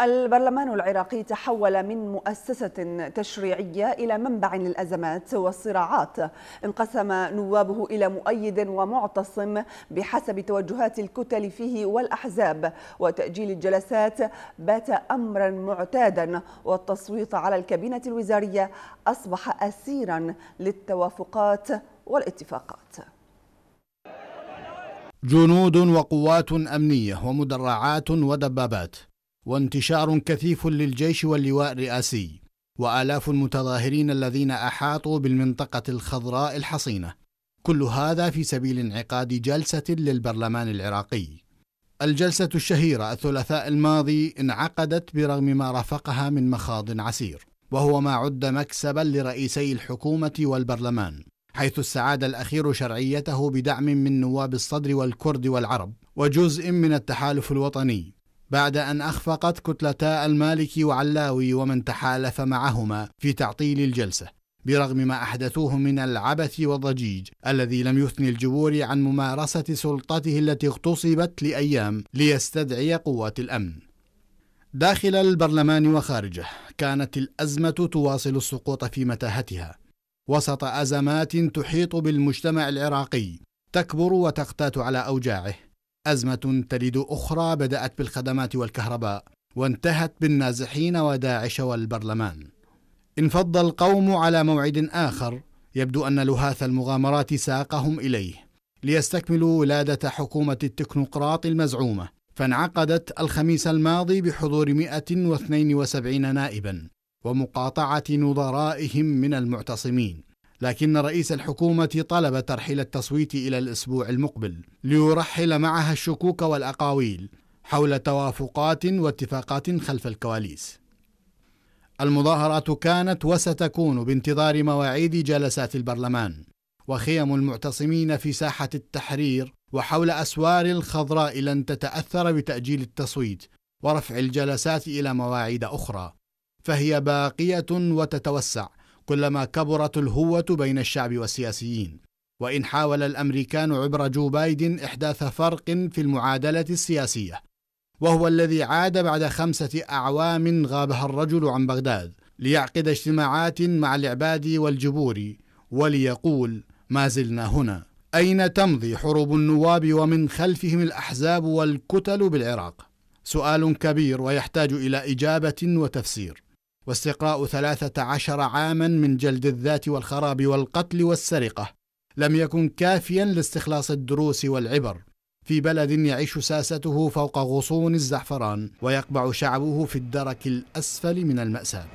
البرلمان العراقي تحول من مؤسسة تشريعية إلى منبع للأزمات والصراعات انقسم نوابه إلى مؤيد ومعتصم بحسب توجهات الكتل فيه والأحزاب وتأجيل الجلسات بات أمرا معتادا والتصويت على الكابينة الوزارية أصبح أسيرا للتوافقات والاتفاقات جنود وقوات أمنية ومدرعات ودبابات وانتشار كثيف للجيش واللواء الرئاسي والاف المتظاهرين الذين احاطوا بالمنطقه الخضراء الحصينه كل هذا في سبيل انعقاد جلسه للبرلمان العراقي الجلسه الشهيره الثلاثاء الماضي انعقدت برغم ما رافقها من مخاض عسير وهو ما عد مكسبا لرئيسي الحكومه والبرلمان حيث استعاد الاخير شرعيته بدعم من نواب الصدر والكرد والعرب وجزء من التحالف الوطني بعد أن أخفقت كتلتا المالكي وعلاوي ومن تحالف معهما في تعطيل الجلسة برغم ما أحدثوه من العبث والضجيج الذي لم يثني الجبور عن ممارسة سلطته التي اغتصبت لأيام ليستدعي قوات الأمن داخل البرلمان وخارجه كانت الأزمة تواصل السقوط في متاهتها وسط أزمات تحيط بالمجتمع العراقي تكبر وتقتات على أوجاعه أزمة تلد أخرى بدأت بالخدمات والكهرباء وانتهت بالنازحين وداعش والبرلمان انفض القوم على موعد آخر يبدو أن لهاث المغامرات ساقهم إليه ليستكملوا ولادة حكومة التكنوقراط المزعومة فانعقدت الخميس الماضي بحضور 172 نائبا ومقاطعة نظرائهم من المعتصمين لكن رئيس الحكومة طلب ترحيل التصويت إلى الأسبوع المقبل ليرحل معها الشكوك والأقاويل حول توافقات واتفاقات خلف الكواليس. المظاهرات كانت وستكون بانتظار مواعيد جلسات البرلمان وخيم المعتصمين في ساحة التحرير وحول أسوار الخضراء لن تتأثر بتأجيل التصويت ورفع الجلسات إلى مواعيد أخرى فهي باقية وتتوسع كلما كبرت الهوة بين الشعب والسياسيين وإن حاول الأمريكان عبر جو بايدن إحداث فرق في المعادلة السياسية وهو الذي عاد بعد خمسة أعوام غابها الرجل عن بغداد ليعقد اجتماعات مع العباد والجبور وليقول ما زلنا هنا أين تمضي حروب النواب ومن خلفهم الأحزاب والكتل بالعراق؟ سؤال كبير ويحتاج إلى إجابة وتفسير واستقراء ثلاثة عشر عاما من جلد الذات والخراب والقتل والسرقة لم يكن كافيا لاستخلاص الدروس والعبر في بلد يعيش ساسته فوق غصون الزعفران ويقبع شعبه في الدرك الأسفل من المأساة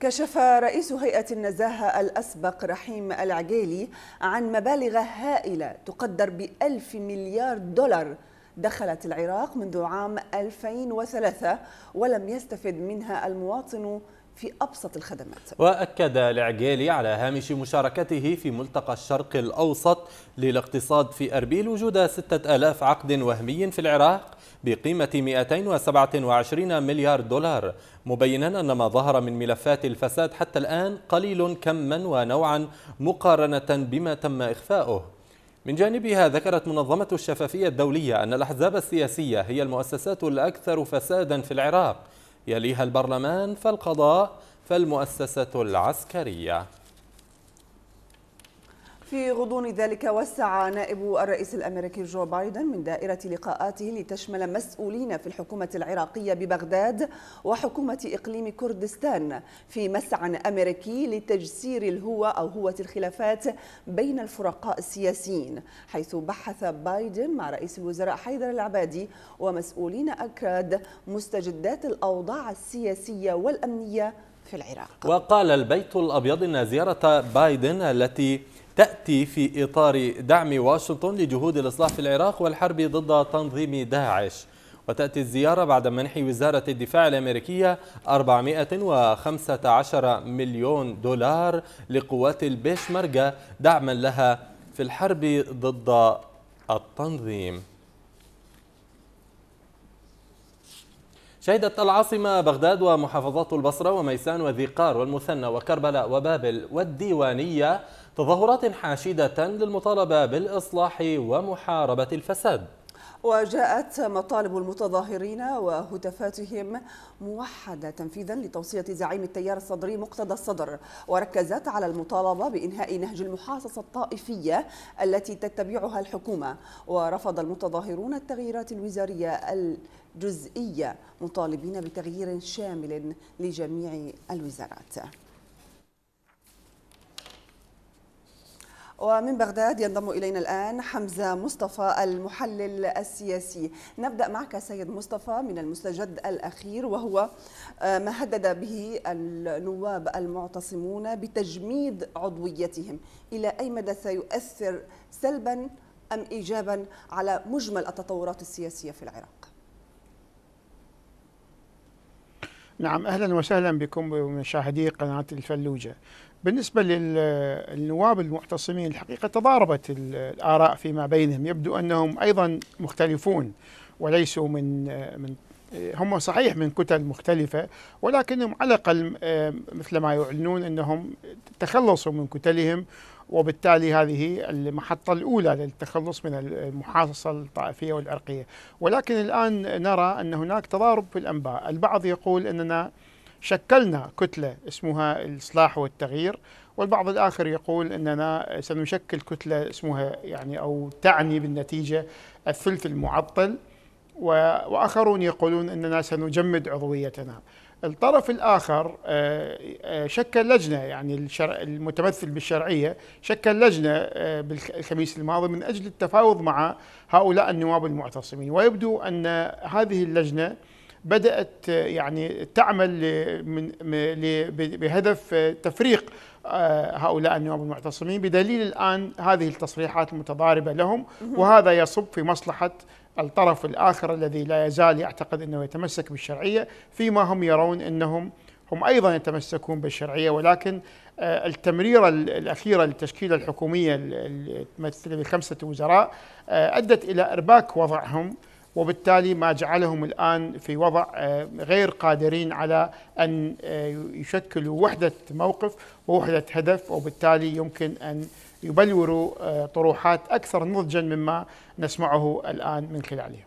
كشف رئيس هيئة النزاهة الأسبق رحيم العجيلي عن مبالغ هائلة تقدر بألف مليار دولار دخلت العراق منذ عام 2003 ولم يستفد منها المواطن في أبسط الخدمات وأكد العقيلي على هامش مشاركته في ملتقى الشرق الأوسط للاقتصاد في أربيل وجود 6000 عقد وهمي في العراق بقيمة 227 مليار دولار مبينا أن ما ظهر من ملفات الفساد حتى الآن قليل كما ونوعا مقارنة بما تم إخفاؤه من جانبها ذكرت منظمة الشفافية الدولية أن الأحزاب السياسية هي المؤسسات الأكثر فسادا في العراق يليها البرلمان فالقضاء فالمؤسسة العسكرية في غضون ذلك وسع نائب الرئيس الامريكي جو بايدن من دائره لقاءاته لتشمل مسؤولين في الحكومه العراقيه ببغداد وحكومه اقليم كردستان في مسعى امريكي لتجسير الهوة او هوة الخلافات بين الفرقاء السياسيين حيث بحث بايدن مع رئيس الوزراء حيدر العبادي ومسؤولين اكراد مستجدات الاوضاع السياسيه والامنيه في العراق وقال البيت الابيض ان زياره بايدن التي تأتي في إطار دعم واشنطن لجهود الإصلاح في العراق والحرب ضد تنظيم داعش وتأتي الزيارة بعد منح وزارة الدفاع الأمريكية 415 مليون دولار لقوات البيشمركة دعما لها في الحرب ضد التنظيم شهدت العاصمة بغداد ومحافظات البصرة وميسان وذيقار والمثنى وكربلاء وبابل والديوانية تظاهرات حاشدة للمطالبة بالإصلاح ومحاربة الفساد وجاءت مطالب المتظاهرين وهتافاتهم موحدة تنفيذا لتوصية زعيم التيار الصدري مقتدى الصدر وركزت على المطالبة بإنهاء نهج المحاصصة الطائفية التي تتبعها الحكومة ورفض المتظاهرون التغييرات الوزارية الجزئية مطالبين بتغيير شامل لجميع الوزارات ومن بغداد ينضم إلينا الآن حمزة مصطفى المحلل السياسي نبدأ معك سيد مصطفى من المستجد الأخير وهو آه، ما هدد به النواب المعتصمون بتجميد عضويتهم إلى أي مدى سيؤثر سلبا أم إيجابا على مجمل التطورات السياسية في العراق نعم اهلا وسهلا بكم مشاهدي قناه الفلوجه. بالنسبه للنواب المعتصمين الحقيقه تضاربت الاراء فيما بينهم، يبدو انهم ايضا مختلفون وليسوا من من هم صحيح من كتل مختلفة ولكنهم على الأقل آه، مثل ما يعلنون أنهم تخلصوا من كتلهم وبالتالي هذه المحطة الأولى للتخلص من المحاصصة الطائفية والعرقية ولكن الآن نرى أن هناك تضارب في الأنباء البعض يقول أننا شكلنا كتلة اسمها الإصلاح والتغيير والبعض الآخر يقول أننا سنشكل كتلة اسمها يعني أو تعني بالنتيجة الثلث المعطل وآخرون يقولون أننا سنجمد عضويتنا الطرف الآخر آه، آه، شكل لجنة يعني الشرع المتمثل بالشرعية شكل لجنة آه، بالخميس الماضي من أجل التفاوض مع هؤلاء النواب المعتصمين ويبدو أن هذه اللجنة بدأت يعني تعمل بهدف تفريق هؤلاء النواب المعتصمين بدليل الآن هذه التصريحات المتضاربة لهم وهذا يصب في مصلحة الطرف الآخر الذي لا يزال يعتقد أنه يتمسك بالشرعية فيما هم يرون أنهم هم أيضا يتمسكون بالشرعية ولكن آه، التمريرة الأخيرة للتشكيلة الحكومية الممثلة بخمسة وزراء آه، أدت إلى إرباك وضعهم وبالتالي ما جعلهم الآن في وضع آه، غير قادرين على أن آه، يشكلوا وحدة موقف ووحدة هدف وبالتالي يمكن أن يبلوروا آه، طروحات أكثر نضجا مما نسمعه الآن من خلالهم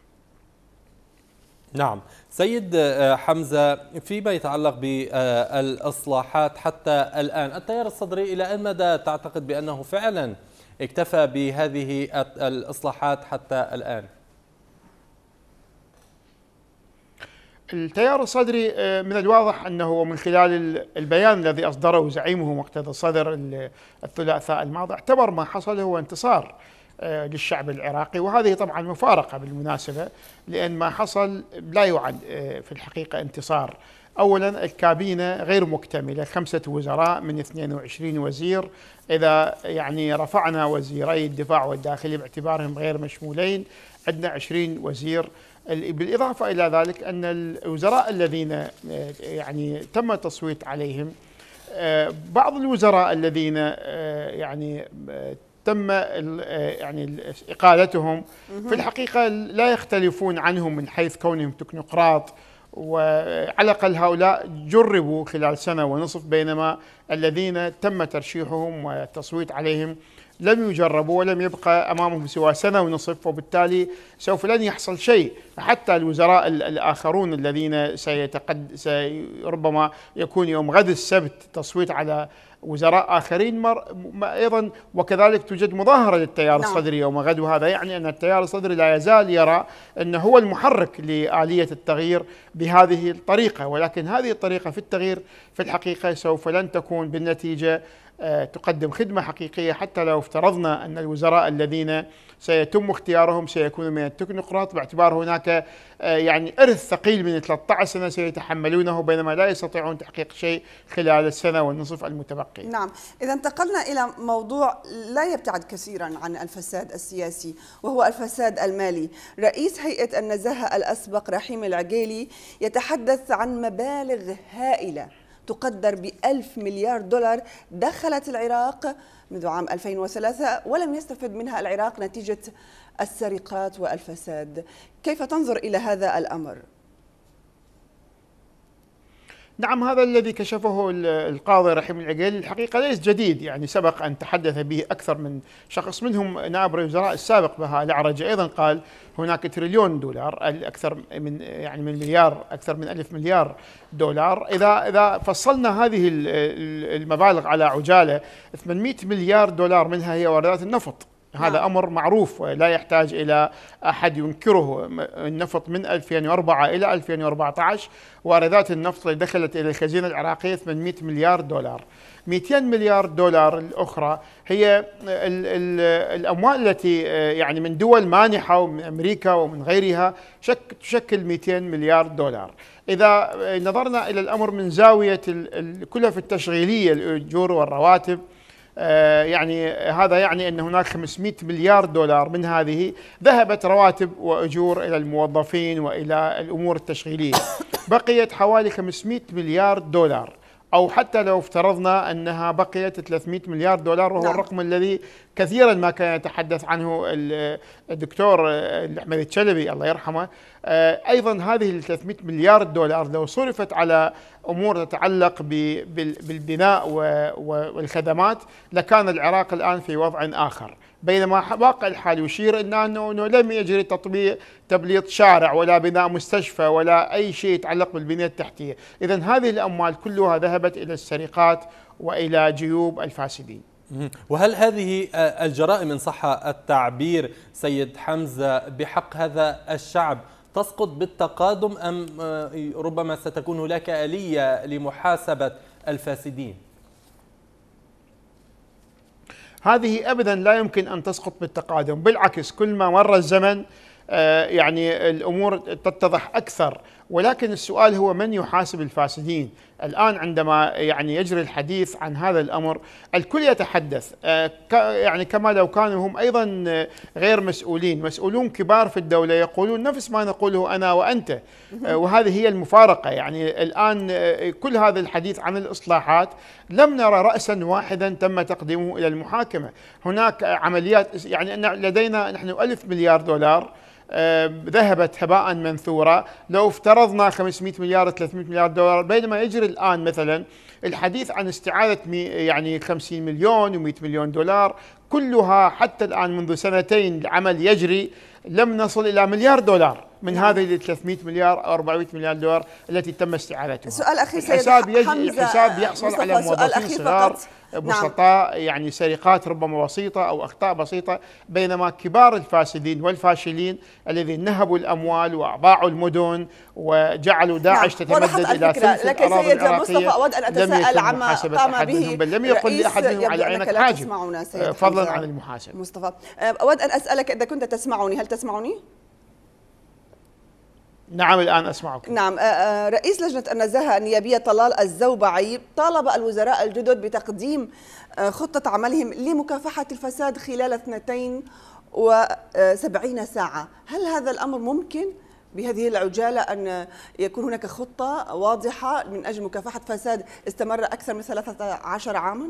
نعم سيد حمزة فيما يتعلق بالإصلاحات حتى الآن التيار الصدري إلى أي مدى تعتقد بأنه فعلا اكتفى بهذه الإصلاحات حتى الآن التيار الصدري آه، من الواضح انه من خلال البيان الذي اصدره زعيمه مقتدى الصدر الثلاثاء الماضي اعتبر ما حصل هو انتصار آه، للشعب العراقي وهذه طبعا مفارقه بالمناسبه لان ما حصل لا يعد آه، في الحقيقه انتصار. اولا الكابينه غير مكتمله خمسه وزراء من 22 وزير اذا يعني رفعنا وزيري الدفاع والداخلي باعتبارهم غير مشمولين عندنا 20 وزير بالاضافه الى ذلك ان الوزراء الذين آه، يعني تم التصويت عليهم آه، بعض الوزراء الذين آه، يعني تم يعني اقالتهم في الحقيقه لا يختلفون عنهم من حيث كونهم تكنوقراط وعلى الاقل هؤلاء جربوا خلال سنه ونصف بينما الذين تم ترشيحهم والتصويت عليهم لم يجربوا ولم يبقى امامهم سوى سنه ونصف وبالتالي سوف لن يحصل شيء حتى الوزراء الاخرون الذين سيتقد ربما يكون يوم غد السبت تصويت على وزراء اخرين مر... ايضا وكذلك توجد مظاهره للتيار نعم. الصدري يوم غد وهذا يعني ان التيار الصدري لا يزال يرى انه هو المحرك لاليه التغيير بهذه الطريقه ولكن هذه الطريقه في التغيير في الحقيقه سوف لن تكون بالنتيجه آه، تقدم خدمة حقيقية حتى لو افترضنا أن الوزراء الذين سيتم اختيارهم سيكونوا من التكنوقراط باعتبار هناك آه، يعني إرث ثقيل من 13 سنة سيتحملونه بينما لا يستطيعون تحقيق شيء خلال السنة والنصف المتبقي نعم إذا انتقلنا إلى موضوع لا يبتعد كثيرا عن الفساد السياسي وهو الفساد المالي رئيس هيئة النزاهة الأسبق رحيم العقيلي يتحدث عن مبالغ هائلة تقدر بألف مليار دولار دخلت العراق منذ عام 2003 ولم يستفد منها العراق نتيجة السرقات والفساد كيف تنظر إلى هذا الأمر؟ نعم هذا الذي كشفه القاضي رحيم العقيل الحقيقة ليس جديد يعني سبق أن تحدث به أكثر من شخص منهم نائب الوزراء السابق بها الأعرج أيضا قال هناك تريليون دولار أكثر من يعني من مليار أكثر من ألف مليار دولار إذا إذا فصلنا هذه المبالغ على عجالة 800 مليار دولار منها هي واردات النفط هذا نعم. أمر معروف لا يحتاج إلى أحد ينكره النفط من 2004 إلى 2014 واردات النفط اللي دخلت إلى الخزينة العراقية 800 مليار دولار 200 مليار دولار الأخرى هي الـ الـ الأموال التي آه، يعني من دول مانحة ومن أمريكا ومن غيرها شك تشكل 200 مليار دولار إذا آه، نظرنا إلى الأمر من زاوية الكلف التشغيلية الأجور والرواتب آه، يعني هذا يعني ان هناك 500 مليار دولار من هذه ذهبت رواتب واجور الى الموظفين والى الامور التشغيليه. بقيت حوالي 500 مليار دولار او حتى لو افترضنا انها بقيت 300 مليار دولار وهو نعم. الرقم الذي كثيرا ما كان يتحدث عنه الدكتور آه، احمد الشلبي الله يرحمه آه، ايضا هذه ال 300 مليار دولار لو صرفت على امور تتعلق بالبناء والخدمات لكان العراق الان في وضع اخر بينما واقع الحال يشير الى انه لم يجري تطبيق تبليط شارع ولا بناء مستشفى ولا اي شيء يتعلق بالبنيه التحتيه، اذا هذه الاموال كلها ذهبت الى السرقات والى جيوب الفاسدين. وهل هذه الجرائم ان صح التعبير سيد حمزه بحق هذا الشعب تسقط بالتقادم أم آه، ربما ستكون هناك آلية لمحاسبة الفاسدين هذه أبدا لا يمكن أن تسقط بالتقادم بالعكس كل ما مر الزمن آه، يعني الأمور تتضح أكثر ولكن السؤال هو من يحاسب الفاسدين الآن عندما يعني يجري الحديث عن هذا الأمر الكل يتحدث آه، يعني كما لو كانوا هم أيضا آه، غير مسؤولين مسؤولون كبار في الدولة يقولون نفس ما نقوله أنا وأنت آه، وهذه هي المفارقة يعني الآن كل هذا الحديث عن الإصلاحات لم نرى رأسا واحدا تم تقديمه إلى المحاكمة هناك عمليات يعني لدينا نحن ألف مليار دولار آه، ذهبت هباء منثورا لو افترضنا 500 مليار 300 مليار دولار بينما يجري الآن مثلا الحديث عن استعادة يعني 50 مليون و100 مليون دولار كلها حتى الآن منذ سنتين العمل يجري لم نصل إلى مليار دولار من نعم. هذه ال 300 مليار او 400 مليار دولار التي تم استعادتها سؤال اخير سيد الحساب يجي الحساب يحصل على موظفين صغار نعم. بسطاء نعم. يعني سرقات ربما بسيطة أو أخطاء بسيطة بينما كبار الفاسدين والفاشلين الذين نهبوا الأموال وأضاعوا المدن وجعلوا داعش نعم. تتمدد إلى ثلث لكن سيد مصطفى أود أن أتساءل عما قام به بل لم يقل منهم على عينك حاجب فضلا عن المحاسب مصطفى أود أن أسألك إذا كنت تسمعني هل تسمعني؟ نعم الآن أسمعك نعم آه، آه، رئيس لجنة النزاهة النيابية طلال الزوبعي طالب الوزراء الجدد بتقديم آه، خطة عملهم لمكافحة الفساد خلال 72 ساعة هل هذا الأمر ممكن؟ بهذه العجالة أن يكون هناك خطة واضحة من أجل مكافحة فساد استمر أكثر من 13 عاما؟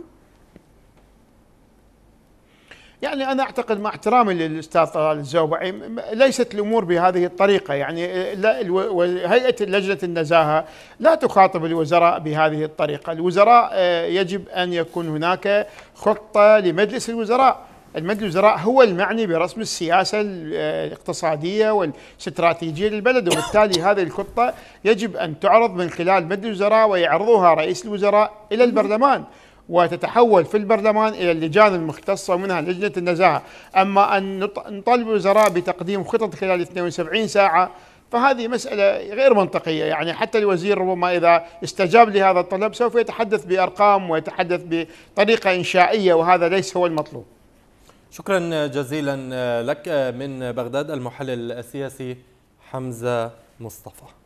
يعني انا اعتقد مع احترامي للاستاذ طلال الزوبعي ليست الامور بهذه الطريقه يعني آه، هيئه لجنه النزاهه لا تخاطب الوزراء بهذه الطريقه، الوزراء آه، يجب ان يكون هناك خطه لمجلس الوزراء المجلس الوزراء هو المعني برسم السياسة آه، الاقتصادية والاستراتيجية للبلد وبالتالي هذه الخطة يجب أن تعرض من خلال مجلس الوزراء ويعرضها رئيس الوزراء إلى البرلمان وتتحول في البرلمان إلى اللجان المختصة منها لجنة النزاهة أما أن نطالب الوزراء بتقديم خطط خلال 72 ساعة فهذه مسألة غير منطقية يعني حتى الوزير ربما إذا استجاب لهذا الطلب سوف يتحدث بأرقام ويتحدث بطريقة إنشائية وهذا ليس هو المطلوب شكرا جزيلا لك من بغداد المحلل السياسي حمزة مصطفى